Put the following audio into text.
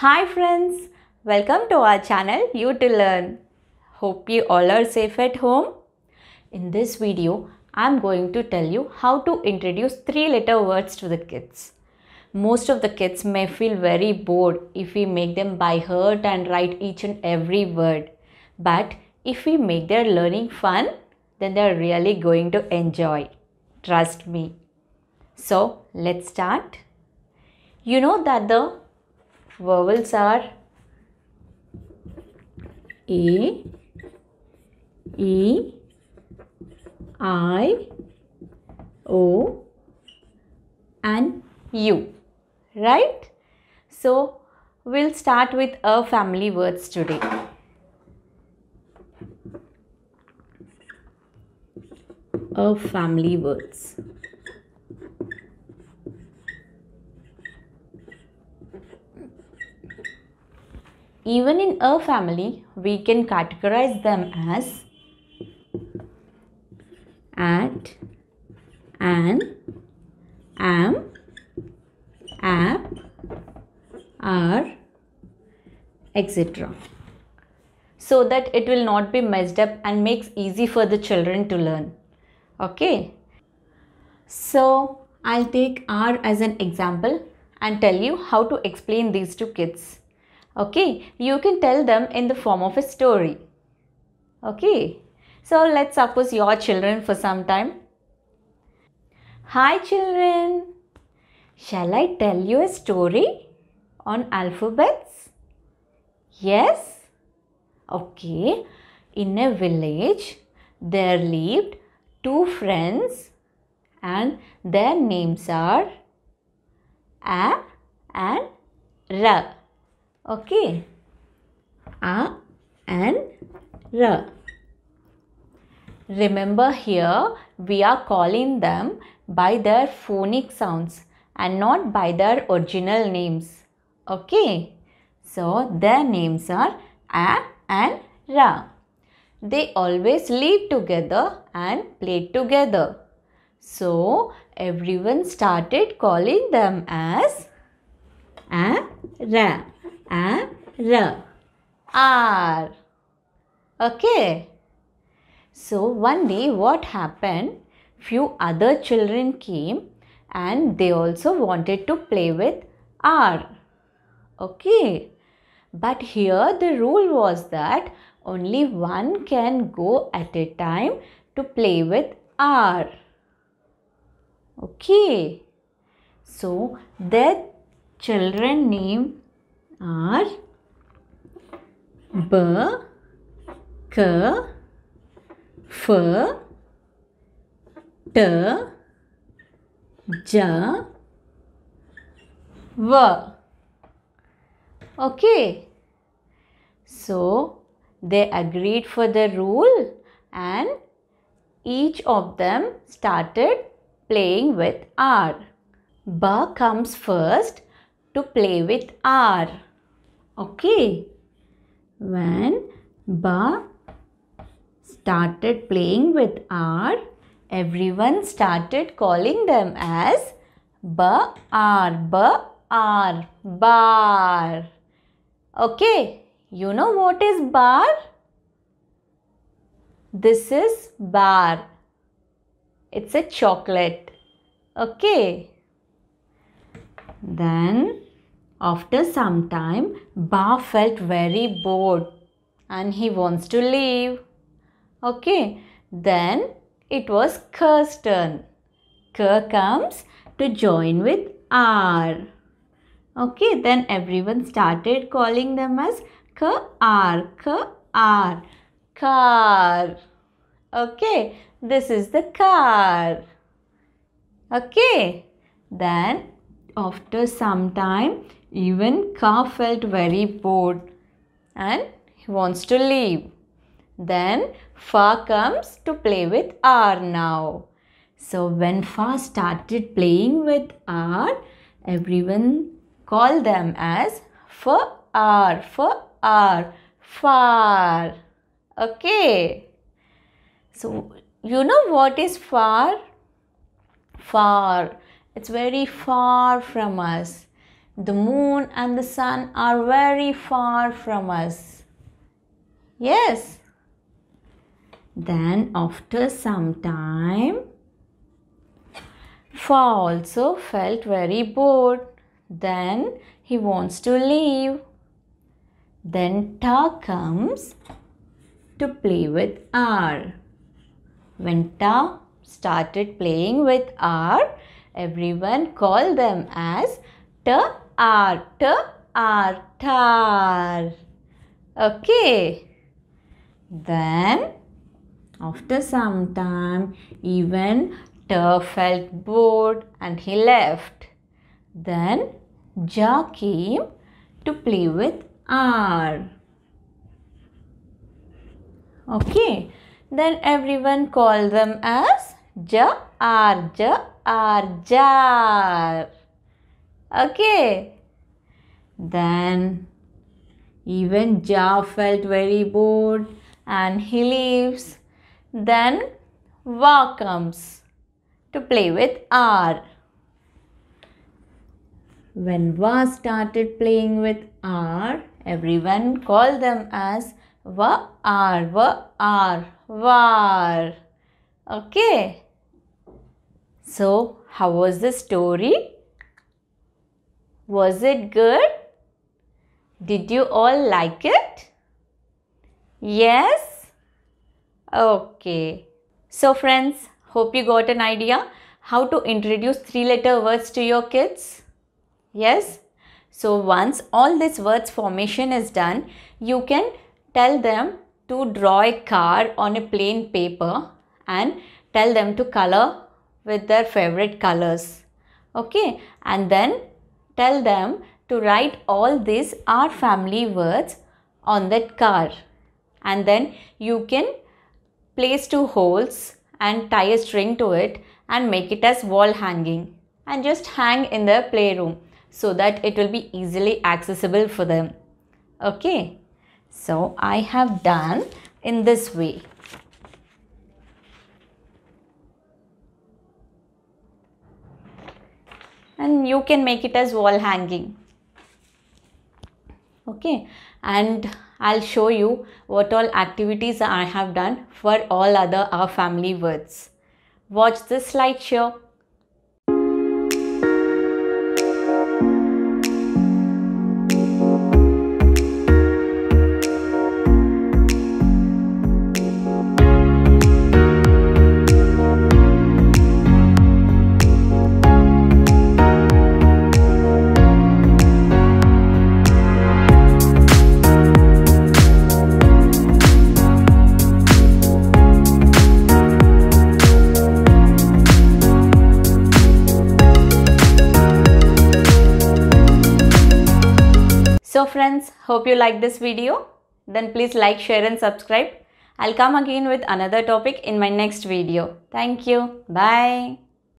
Hi friends, welcome to our channel You to Learn. Hope you all are safe at home. In this video, I am going to tell you how to introduce three letter words to the kids. Most of the kids may feel very bored if we make them by heart and write each and every word. But if we make their learning fun, then they are really going to enjoy. Trust me. So, let's start. You know that the vowels are A, E, I, O and U. Right? So, we'll start with a family words today. A family words. even in a family we can categorize them as at an am app are etc so that it will not be messed up and makes easy for the children to learn okay so i'll take r as an example and tell you how to explain these to kids okay you can tell them in the form of a story okay so let's suppose your children for some time hi children shall i tell you a story on alphabets yes okay in a village there lived two friends and their names are a and ra Okay. A and R. Remember here we are calling them by their phonic sounds and not by their original names. Okay. So their names are A and Ra. They always live together and play together. So everyone started calling them as A Ra and R. R. Okay. So one day what happened? Few other children came and they also wanted to play with R. Okay. But here the rule was that only one can go at a time to play with R. Okay. So their children name are B, K, F, T, J, V. Okay. So, they agreed for the rule and each of them started playing with R. Ba comes first to play with R. Okay. When Ba started playing with R, everyone started calling them as Ba R, Ba R, Bar. Okay. You know what is bar? This is bar. It's a chocolate. Okay. Then after some time, Ba felt very bored and he wants to leave. Okay, then it was Ker's turn. Ker comes to join with R. Okay, then everyone started calling them as R car. Okay, this is the car. Okay, then after some time even Kaa felt very bored and he wants to leave. Then Fa comes to play with R now. So when Fa started playing with R, everyone called them as Fa R, Fa R, Far. Okay. So you know what is far? Far. It's very far from us the moon and the sun are very far from us. Yes. Then after some time, Fa also felt very bored. Then he wants to leave. Then Ta comes to play with R. When Ta started playing with R, everyone called them as the art okay then after some time even T felt bored and he left then Ja came to play with R okay then everyone called them as Ja R Ja R Jar Okay. Then even Jar felt very bored and he leaves. Then Wa comes to play with R. When Va started playing with R, everyone called them as Va R, Va R, Var. Okay. So, how was the story? Was it good? Did you all like it? Yes? Okay. So friends, hope you got an idea how to introduce three letter words to your kids. Yes? So once all this words formation is done, you can tell them to draw a car on a plain paper and tell them to color with their favorite colors. Okay? And then Tell them to write all these our family words on that car. And then you can place two holes and tie a string to it and make it as wall hanging and just hang in the playroom so that it will be easily accessible for them. Okay, so I have done in this way. and you can make it as wall hanging okay and I'll show you what all activities I have done for all other our family words. Watch this slideshow. So friends, hope you like this video. Then please like, share and subscribe. I'll come again with another topic in my next video. Thank you. Bye.